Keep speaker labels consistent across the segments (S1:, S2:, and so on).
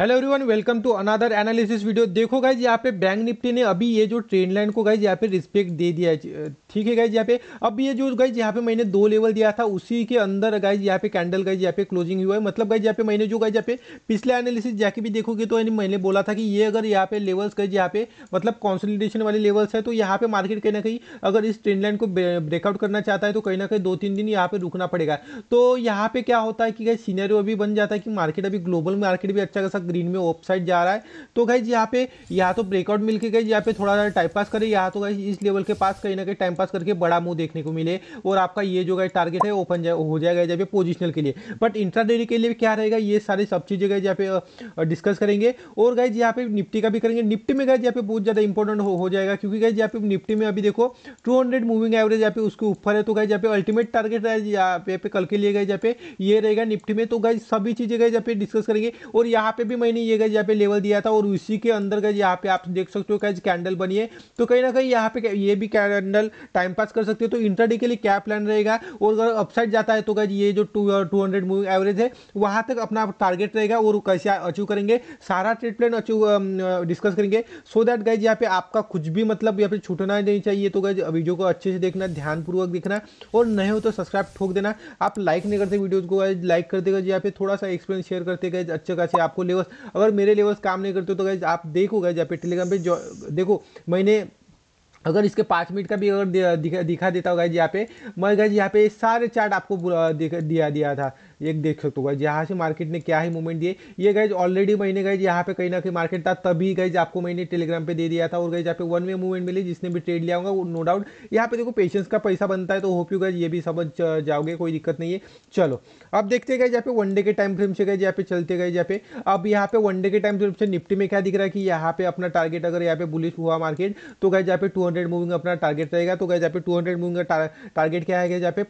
S1: hello everyone welcome to another analysis video देखो guys यहाँ पे बैंक निफ्टी ने अभी ये जो ट्रेंड लाइन को गाइज यहाँ पे रिस्पेक्ट दे दिया है ठीक है गाइज यहाँ पे अब ये जो गाइज यहाँ पे मैंने दो लेवल दिया था उसी के अंदर गाइज यहाँ पे कैंडल गाइज यहाँ पे क्लोजिंग हुआ है मतलब गाइज यहाँ पे मैंने जो गाइज यहाँ पे पिछले एनालिसिस जाके भी देखोगे तो मैंने बोला था कि ये अगर यहाँ पे लेवल्स गाइज यहाँ पे मतलब कॉन्सोलिडेशन वाले लेवल्स है तो यहाँ पे मार्केट कहीं ना कहीं अगर इस ट्रेंड लाइन को ब्रेकआउट करना चाहता है तो कहीं ना कहीं दो तीन दिन यहाँ पे रुकना पड़ेगा तो यहाँ पे क्या होता है कि गाइज सीनियर अभी बन जाता है कि मार्केट अभी ग्लोबल मार्केट भी अच्छा खासा ग्रीन में ऑफ साइड जा रहा है तो गाइज यहाँ पे या तो ब्रेकआउट मिल के गई यहाँ पे थोड़ा सा टाइम पास करे या तो गाइज इस लेवल के पास कहीं ना कहीं टाइम पास करके बड़ा मुंह देखने को मिले और आपका ये जो गाइज टारगेट है ओपन हो जाएगा जब पोजिशनल के लिए बट इंट्राडेरी के लिए क्या रहेगा ये सारी सब चीज़ें गए जहाँ पे डिस्कस करेंगे और गाइज यहाँ पे निफ्टी का भी करेंगे निफ्टी में गए जहाँ पे बहुत ज़्यादा इंपॉर्टेंट हो जाएगा क्योंकि गाइज यहाँ पे निफ्टी में अभी देखो टू मूविंग एवरेज यहाँ पे उसके ऊपर है तो गाइज यहाँ पे अल्टीमेट टारगेट है यहाँ पे कल के लिए गए जहाँ पे ये रहेगा निफ्टी में तो गाइज सभी चीज़ें गए जहाँ पे डिस्कस करेंगे और यहाँ पे भी मैंने ये गज यहाँ पे लेवल दिया था और उसी के अंदर गज यहाँ पे आप देख सकते हो गज कैंडल बनी है तो कहीं ना कहीं यहाँ पे ये भी कैंडल टाइम पास कर सकते हो तो इंटरडे के लिए क्या प्लान रहेगा और अगर अपसाइड जाता है तो गज ये जो टू टू मूविंग एवरेज है वहाँ तक अपना टारगेट रहेगा और कैसे अचीव करेंगे सारा ट्रेड प्लान अचीव डिस्कस करेंगे सो दैट गज यहाँ पे आपका कुछ भी मतलब यहाँ पे छूटना नहीं चाहिए तो गज वीडियो को अच्छे से देखना ध्यानपूर्वक देखना और नए हो तो सब्सक्राइब ठोक देना आप लाइक नहीं करते वीडियोज़ को लाइक कर देगा जी यहाँ पे थोड़ा सा एक्सपीरियंस शेयर करते गए अच्छे खासे आपको लेवल लेवल्स अगर मेरे लेवल्स काम नहीं करते तो गाइज आप देखो गाइज आप टेलीग्राम पे देखो मैंने अगर इसके पाँच मिनट का भी अगर दिखा दिखा देता होगा यहाँ पे मैं गाइज यहाँ पे सारे चार्ट आपको दिया दिया था एक देख सकते हो गाइज यहाँ से मार्केट ने क्या ही मूवमेंट दिए ये गाइज ऑलरेडी मैंने गाइज यहाँ पे कहीं ना कहीं मार्केट था तभी गाइज आपको मैंने टेलीग्राम पे दे दिया था और गाइज यहाँ पे वन वे मूवमेंट मिली जिसने भी ट्रेड लिया होगा नो डाउट यहाँ पे देखो पेशेंस का पैसा बनता है तो होप यू गाइज ये भी समझ जाओगे कोई दिक्कत नहीं है चलो अब देखते गए जहाँ पे डे के टाइम फ्रेम से गए जहाँ पे चलते गए जहाँ पे अब यहाँ पे वनडे के टाइम फ्रेम से निफ्टी में क्या दिख रहा है कि यहाँ पे अपना टारगेट अगर यहाँ पे बुलिश हुआ मार्केट तो गए जहाँ पे टू हंड्रेड मूविंग अपना टारगेट रहेगा तो गए यहाँ पे टू हंड्रेड मूविंग का टारगेट क्या है यहाँ पे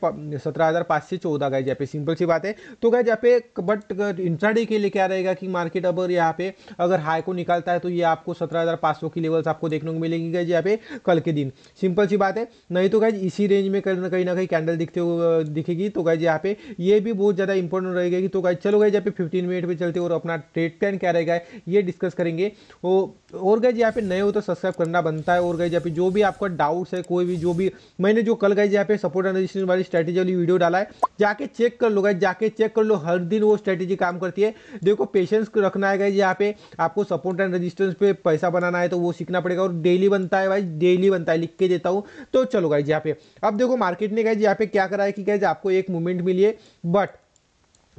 S1: सत्रह हज़ार पाँच से चौदह गए यहाँ पे सिंपल सी बात है तो गए यहाँ पे बट इंट्राडे के लिए क्या रहेगा कि मार्केट अब यहाँ पे अगर हाई को निकालता है तो ये आपको सत्रह हज़ार पाँच सौ की लेवल्स आपको देखने को मिलेगी गए यहाँ पे कल के दिन सिंपल सी बात है नहीं तो गए इसी रेंज में कहीं ना कहीं ना कहीं कैंडल दिखते हो दिखेगी तो गए यहाँ पे ये भी बहुत ज़्यादा इंपॉर्टेंट रहेगा तो गए चलो गए यहाँ पे फिफ्टीन मिनट पर चलते और अपना ट्रेड प्लान क्या रहेगा ये डिस्कस करेंगे और गए यहाँ पे नए हो तो सब्सक्राइब करना बनता है और गए यहाँ पे जो भी आपका डाउट्स है कोई भी जो भी मैंने जो कल गई जहाँ पे सपोर्ट एनालिसिस वाली स्ट्रेटेजी वाली वीडियो डाला है जाके चेक कर लो गए जाके चेक कर लो हर दिन वो स्ट्रेटेजी काम करती है देखो पेशेंस रखना है गई जहाँ पे आपको सपोर्ट एंड रजिस्टेंस पे पैसा बनाना है तो वो सीखना पड़ेगा और डेली बनता है भाई डेली बनता है लिख के देता हूँ तो चलो गाई जहाँ पे अब देखो मार्केट ने गए जहाँ पे क्या करा है कि गए आपको एक मूवमेंट मिली है बट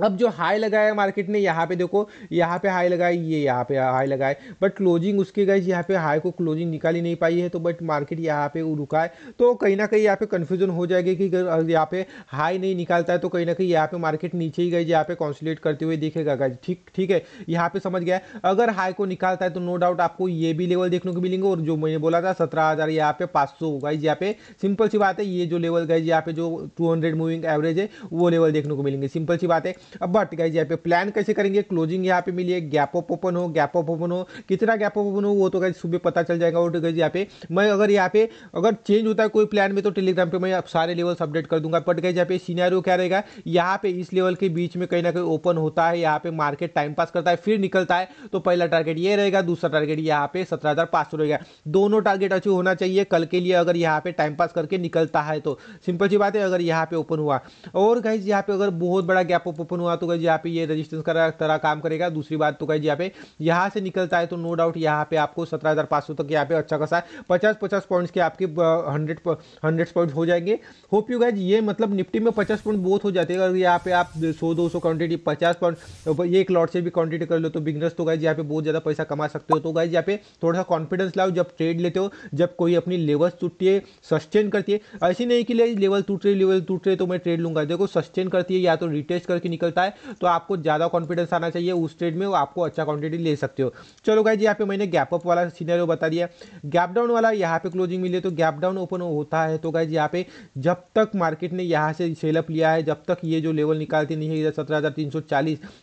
S1: अब जो हाई लगाया मार्केट ने यहाँ पे देखो यहाँ पे हाई लगाए ये यहाँ पे हाई लगाए बट क्लोजिंग उसके गए यहाँ पे हाई को क्लोजिंग निकाल ही नहीं पाई है तो बट मार्केट यहाँ पे रुका है तो कहीं ना कहीं यहाँ पे कन्फ्यूजन हो जाएगी कि अगर यहाँ पे हाई नहीं निकालता है तो कहीं ना कहीं यहाँ पे मार्केट नीचे ही गई यहाँ पे कॉन्सुलेट करते हुए देखेगा गाइज ठीक ठीक है यहाँ पे समझ गया अगर हाई को निकालता है तो नो डाउट आपको ये भी लेवल देखने को मिलेंगे और जो मैंने बोला था सत्रह हज़ार यहाँ पे पाँच सौ गाइज यहाँ पे सिंपल सी बात है ये जो लेवल गाइज यहाँ पे जो टू हंड्रेड मूविंग एवरेज है वो लेवल देखने को मिलेंगे सिंपल सी बात है अब बट गाइज यहाँ पे प्लान कैसे करेंगे क्लोजिंग यहाँ पे मिली है गैप ऑफ ओपन हो गैप ऑफ ओपन हो कितना गैप ऑफ ओपन हो वो तो गाइज सुबह पता चल जाएगा और गाइज यहाँ पे मैं अगर यहाँ पे अगर चेंज होता है कोई प्लान में तो टेलीग्राम पे मैं सारे लेवल्स अपडेट कर दूंगा बट गाइज यहाँ पे सीनारियो क्या रहेगा यहाँ पे इस लेवल के बीच में कहीं ना कहीं ओपन होता है यहाँ पे मार्केट टाइम पास करता है फिर निकलता है तो पहला टारगेट ये रहेगा दूसरा टारगेट यहाँ पे सत्रह हज़ार पाँच सौ रहेगा दोनों टारगेट अचीव होना चाहिए कल के लिए अगर यहाँ पे टाइम पास करके निकलता है तो सिंपल सी बात है अगर यहाँ पे ओपन हुआ और गाइज यहाँ पे अगर बहुत बड़ा गैप ऑफ ओपन हुआ तो कहीं यहाँ पे ये रजिस्टेंस का तरह काम करेगा दूसरी बात तो कहीं यहाँ पे यहाँ से निकलता है तो नो डाउट यहाँ पे आपको सत्रह तक यहाँ पे अच्छा खासा पचास पचास पॉइंट्स के आपके हंड्रेड हंड्रेड पॉइंट हो जाएंगे होप यू गाइज ये मतलब निफ्टी में पचास पॉइंट बहुत हो जाते हैं अगर यहाँ पे आप सौ दो सौ क्वान्टिटी पचास पॉइंट एक लॉट से भी क्वान्टिटी कर लो तो बिगनर्स तो गाइज यहाँ पे बहुत ज़्यादा पैसा कमा सकते हो तो गाइज यहाँ पे थोड़ा सा कॉन्फिडेंस लाओ जब ट्रेड लेते हो जब कोई अपनी लेवल्स टूटती है सस्टेन करती है ऐसी नहीं कि लेवल टूट रही लेवल टूट रही तो मैं ट्रेड लूंगा देखो सस्टेन करती है या तो रिटेस्ट करके निकल निकलता है तो आपको ज़्यादा कॉन्फिडेंस आना चाहिए उस ट्रेड में आपको अच्छा क्वांटिटी ले सकते हो चलो भाई जी यहाँ पे मैंने गैप अप वाला सीनियर बता दिया गैप डाउन वाला यहाँ पे क्लोजिंग मिले तो गैप डाउन ओपन होता है तो गाइज यहाँ पे जब तक मार्केट ने यहाँ से सेलअप लिया है जब तक ये जो लेवल निकालती नहीं है सत्रह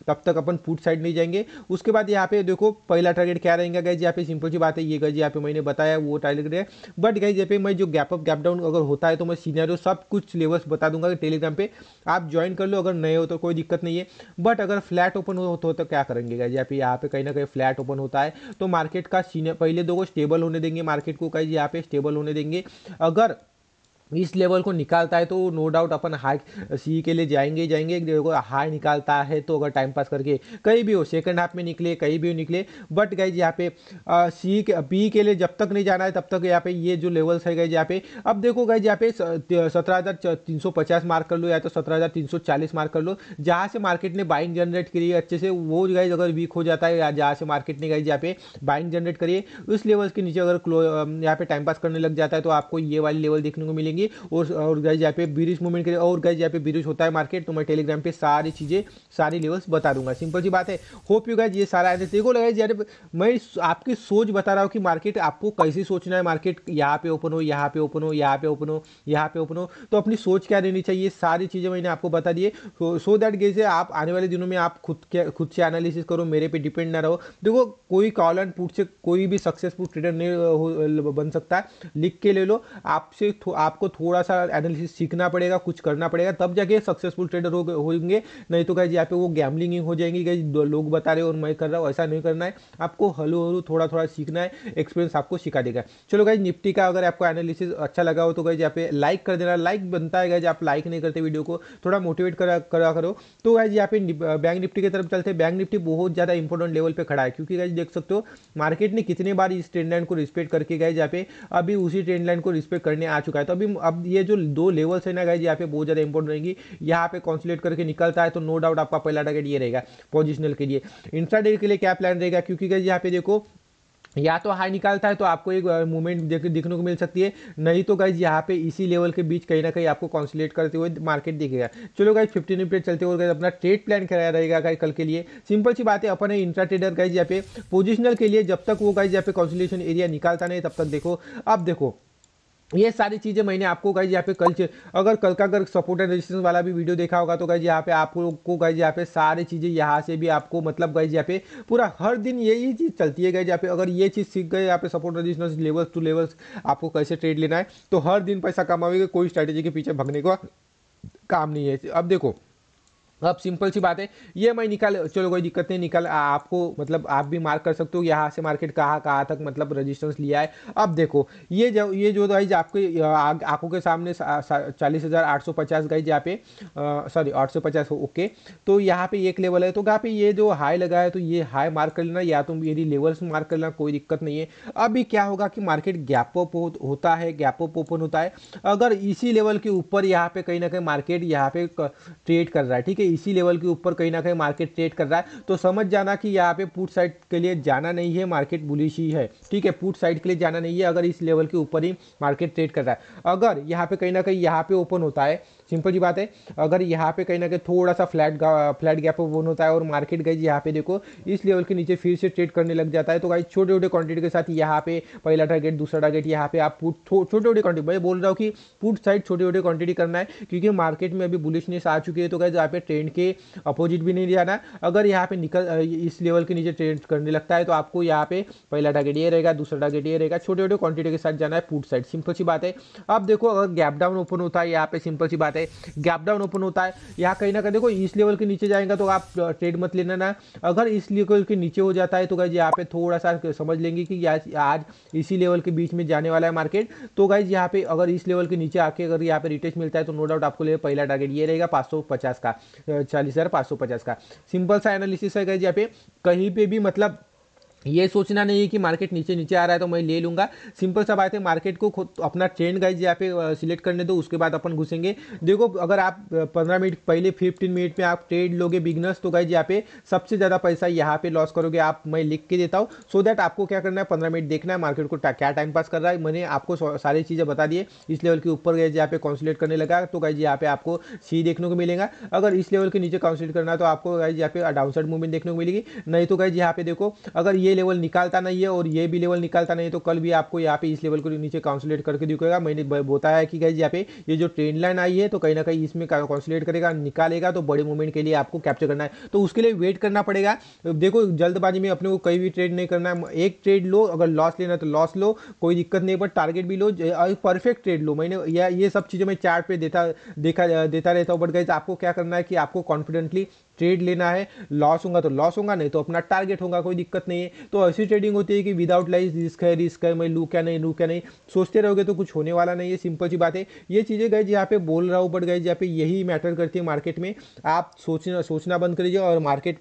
S1: तब तक अपन फूट साइड नहीं जाएंगे उसके बाद यहाँ पे देखो पहला टारगेट क्या रहेगा गाइज यहाँ पे सिंपल सी बात है ये गाइज यहाँ पे मैंने बताया वो टारगेट है बट गाइज यहाँ पे मैं जो गैप अप गैप डाउन अगर होता है तो मैं सीनियर सब कुछ लेवल्स बता दूंगा टेलीग्राम पे आप ज्वाइन कर लो अगर नए हो तो कोई दिक्कत नहीं है बट अगर फ्लैट ओपन हो तो, तो क्या करेंगे गाइज यहाँ यहाँ पे कहीं ना कहीं फ्लैट ओपन होता है तो मार्केट का सीनियर पहले को स्टेबल होने देंगे मार्केट को कहीं यहाँ पे स्टेबल होने देंगे अगर इस लेवल को निकालता है तो नो डाउट अपन हाई सी के लिए जाएंगे जाएंगे देखो हाई निकालता है तो अगर टाइम पास करके कहीं भी हो सेकंड हाफ में निकले कहीं भी हो निकले बट गए यहाँ पे सी के बी के लिए जब तक नहीं जाना है तब तक यहाँ पे ये जो लेवल्स है गए यहाँ पे अब देखो गए यहाँ पे सत्रह हज़ार तीन सौ पचास मार्क कर लो या तो सत्रह हज़ार तीन सौ चालीस मार्क कर लो जहाँ से मार्केट ने बाइंग जनरेट करिए अच्छे से वो गाइज अगर वीक हो जाता है या जहाँ से मार्केट ने गई जहाँ पे बाइंग जनरेट करिए उस लेवल्स के नीचे अगर यहाँ पे टाइम पास करने लग जाता है तो आपको ये वाली लेवल देखने को मिलेंगी जाएंगे और और गाइज यहाँ पे बीरिश मूवमेंट के और गाइज यहाँ पे बीरिश होता है मार्केट तो मैं टेलीग्राम पे सारी चीज़ें सारी लेवल्स बता दूंगा सिंपल सी बात है होप यू गाइज ये सारा एनालिसिस देखो लगाइज यार मैं आपकी सोच बता रहा हूँ कि मार्केट आपको कैसे सोचना है मार्केट यहाँ पे ओपन हो यहाँ पे ओपन हो यहाँ पे ओपन हो यहाँ पे ओपन हो तो अपनी सोच क्या रहनी चाहिए सारी चीज़ें मैंने आपको बता दिए सो दैट गेज आप आने वाले दिनों में आप खुद के खुद से एनालिसिस करो मेरे पे डिपेंड ना रहो देखो कोई कॉल एंड पुट से कोई भी सक्सेसफुल ट्रेडर नहीं बन सकता लिख के ले लो आपसे आपको थोड़ा सा एनालिसिस सीखना पड़ेगा कुछ करना पड़ेगा तब जाके सक्सेसफुल ट्रेडर हो होंगे नहीं तो कहीं यहाँ पे वो गैमलिंग हो जाएंगी कहीं लोग बता रहे हो और मैं कर रहा हूँ ऐसा नहीं करना है आपको हलो हलो थोड़ा थोड़ा सीखना है एक्सपीरियंस आपको सिखा देगा चलो कहीं निफ्टी का अगर आपको एनालिसिस अच्छा लगा हो तो कहीं यहाँ पे लाइक कर देना लाइक बनता है आप लाइक नहीं करते वीडियो को थोड़ा मोटिवेट करा करा करो तो गाइज यहाँ पे बैंक निफ्टी की तरफ चलते बैंक निफ्टी बहुत ज़्यादा इंपॉर्टेंट लेवल पर खड़ा है क्योंकि गाइज देख सकते हो मार्केट ने कितने बार इस ट्रेंड लाइन को रिस्पेक्ट करके गए जहाँ पे अभी उसी ट्रेंड लाइन को रिस्पेक्ट करने आ चुका है तो अभी अब ये जो दो लेवल्स है ना गाइज यहाँ पे बहुत ज़्यादा इंपॉर्टेंट रहेंगी यहाँ पे कॉन्सुलेट करके निकलता है तो नो डाउट आपका पहला टारगेट ये रहेगा पोजिशनल के लिए इंट्राडे के लिए क्या प्लान रहेगा क्योंकि गाइज यहाँ पे देखो या तो हाई निकालता है तो आपको एक मूवमेंट देख देखने को मिल सकती है नहीं तो गाइज यहाँ पे इसी लेवल के बीच कहीं ना कहीं आपको कॉन्सुलेट करते हुए मार्केट दिखेगा चलो गाइज फिफ्टीन मिनट चलते हुए गाइज अपना ट्रेड प्लान कराया रहेगा गाइज कल के लिए सिंपल सी बात है अपन इंट्रा ट्रेडर गाइज यहाँ पे पोजिशनल के लिए जब तक वो गाइज यहाँ पे कॉन्सुलेशन एरिया निकालता नहीं तब तक देखो अब देखो ये सारी चीज़ें मैंने आपको गाइज यहाँ पे कल अगर कल का अगर सपोर्ट एंड रेजिस्टेंस वाला भी वीडियो देखा होगा तो गाइज यहाँ पे आप लोग को गाइज यहाँ पे सारी चीज़ें यहाँ से भी आपको मतलब गाइज यहाँ पे पूरा हर दिन यही चीज़ चलती है गाइज यहाँ पे अगर ये चीज़ सीख गए यहाँ पे support resistance levels two levels आपको कैसे ट्रेड लेना है तो हर दिन पैसा कमाओगे कोई स्ट्रैटेजी के पीछे भगने का काम नहीं है अब देखो तो अब सिंपल सी बात है ये मैं निकाल चलो कोई दिक्कत नहीं निकाल आपको मतलब आप भी मार्क कर सकते हो यहाँ से मार्केट कहाँ कहाँ तक मतलब रेजिस्टेंस लिया है अब देखो ये जो ये जो गाइज आपके आंखों के सामने चालीस हज़ार आठ सौ पचास गाइज यहाँ पे सॉरी आठ सौ पचास ओके तो यहाँ पे एक लेवल है तो यहाँ पे ये जो हाई लगा है तो ये हाई मार्क कर लेना या तो यदि लेवल्स मार्क कर लेना कोई दिक्कत नहीं है अभी क्या होगा कि मार्केट गैप अप होता है गैप अप ओपन होता है अगर इसी लेवल के ऊपर यहाँ पे कहीं ना कहीं मार्केट यहाँ पे ट्रेड कर रहा है ठीक है इसी लेवल के ऊपर कहीं ना कहीं मार्केट ट्रेड कर रहा है तो समझ जाना कि यहाँ पे पुट साइड के लिए जाना नहीं है मार्केट बुलिश ही है ठीक है पुट साइड के लिए जाना नहीं है अगर इस लेवल के ऊपर ही मार्केट ट्रेड कर रहा है अगर यहाँ पे कहीं ना कहीं यहाँ पे ओपन होता है सिंपल जी बात है अगर यहाँ पे कहीं ना कहीं थोड़ा सा फ्लैट फ्लैट गैप ओपन होता है और मार्केट गई यहाँ पे देखो इस लेवल के नीचे फिर से ट्रेड करने लग जाता है तो गाइज छोटे छोटे क्वांटिटी के साथ यहाँ पे पहला टारगेट दूसरा टारगेट यहाँ पे आप पुट छोटे छोटे क्वांटिटी मैं बोल रहा हूँ कि पुट साइड छोटे छोटे क्वांटिटी करना है क्योंकि मार्केट में अभी बुलिशनेस आ चुकी है तो गाइज यहाँ पे ट्रेंड के अपोजिट भी नहीं जाना अगर यहाँ पे निकल इस लेवल के नीचे ट्रेड करने लगता है तो आपको यहाँ पे पहला टारगेट ये रहेगा दूसरा टारगेट ये रहेगा छोटे छोटे क्वांटिटी के साथ जाना है पुट साइड सिंपल सी बात है अब देखो अगर गैप डाउन ओपन होता है यहाँ पे सिंपल सी बात है है गैप डाउन ओपन होता है यहाँ कहीं ना कहीं देखो इस लेवल के नीचे जाएगा तो आप ट्रेड मत लेना ना अगर इस लेवल के नीचे हो जाता है तो गाइज यहाँ पे थोड़ा सा समझ लेंगे कि आज इसी लेवल के बीच में जाने वाला है मार्केट तो गाइज यहाँ पे अगर इस लेवल के नीचे आके अगर यहाँ पे रिटेस्ट मिलता है तो नो डाउट आपको लिए पहला टारगेट ये रहेगा पाँच का चालीस का सिंपल सा एनालिसिस है गाइज यहाँ पे कहीं पे भी मतलब ये सोचना नहीं है कि मार्केट नीचे नीचे आ रहा है तो मैं ले लूँगा सिंपल सा बात है मार्केट को खुद अपना ट्रेंड गाइज यहाँ पे सिलेक्ट करने दो उसके बाद अपन घुसेंगे देखो अगर आप पंद्रह मिनट पहले फिफ्टीन मिनट में आप ट्रेड लोगे बिगनर्स तो गाइज यहाँ पे सबसे ज़्यादा पैसा यहाँ पे लॉस करोगे आप मैं लिख के देता हूँ सो दैट आपको क्या करना है पंद्रह मिनट देखना है मार्केट को क्या टाइम पास कर रहा है मैंने आपको सारी चीज़ें बता दिए इस लेवल के ऊपर गए जहाँ पे कॉन्सुलेट करने लगा तो गाइज यहाँ पे आपको सी देखने को मिलेगा अगर इस लेवल के नीचे कॉन्सुलेट करना तो आपको गाइज यहाँ पे डाउन साइड मूवमेंट देखने को मिलेगी नहीं तो गाइज यहाँ पे देखो अगर ये लेवल निकालता नहीं है और ये भी लेवल निकालता नहीं है तो कल भी आपको यहाँ पे इस लेवल को नीचे काउंसुलेट करके दिखेगा मैंने बताया कि गाइज यहाँ पे ये जो ट्रेंड लाइन आई है तो कहीं ना कहीं इसमें काउंसुलेट करेगा निकालेगा तो बड़े मूवमेंट के लिए आपको कैप्चर करना है तो उसके लिए वेट करना पड़ेगा देखो जल्दबाजी में अपने को कहीं भी ट्रेड नहीं करना है एक ट्रेड लो अगर लॉस लेना तो लॉस लो कोई दिक्कत नहीं पर टारगेट भी लो परफेक्ट ट्रेड लो मैंने ये सब चीज़ें मैं चार्ट देता देखा देता रहता हूँ बट गाइज आपको क्या करना है कि आपको कॉन्फिडेंटली ट्रेड लेना है लॉस होगा तो लॉस होगा नहीं तो अपना टारगेट होगा कोई दिक्कत नहीं है तो ऐसी ट्रेडिंग होती है कि विदाउट लाइज रिस्क है रिस्क है मैं लू क्या नहीं लू क्या नहीं सोचते रहोगे तो कुछ होने वाला नहीं है सिंपल सी बात है ये चीज़ें गए यहाँ पे बोल रहा हूँ बट गए जहाँ पे यही मैटर करती है मार्केट में आप सोचना सोचना बंद कर लीजिए और मार्केट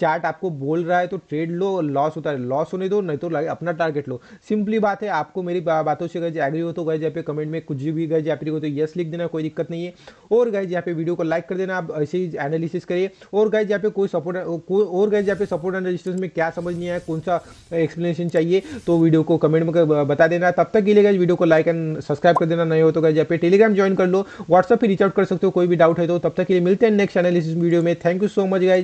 S1: चार्ट आपको बोल रहा है तो ट्रेड लो लॉस होता है लॉस होने दो नहीं तो अपना टारगेट लो सिंपली बात है आपको मेरी बातों से गए एग्री हो तो गए जहाँ पे कमेंट में कुछ भी गए जहाँ पे हो तो यस लिख देना कोई दिक्कत नहीं है और गए जहाँ पे वीडियो को लाइक कर देना आप ऐसे ही एनालिसिस करिए और और गाइज यहाँ पे कोई सपोर्ट और गाइज यहाँ पे सपोर्ट एंड रजिस्ट्रेशन में क्या समझ नहीं आया कौन सा एक्सप्लेनेशन चाहिए तो वीडियो को कमेंट में बता देना तब तक के लिए गाइज वीडियो को लाइक एंड सब्सक्राइब कर देना नहीं हो तो गाइज यहाँ पे टेलीग्राम ज्वाइन कर लो व्हाट्सअप पर रीच आउट कर सकते हो कोई भी डाउट है तो तब तक के लिए मिलते हैं नेक्स्ट एनालिसिस वीडियो में thank you so much guys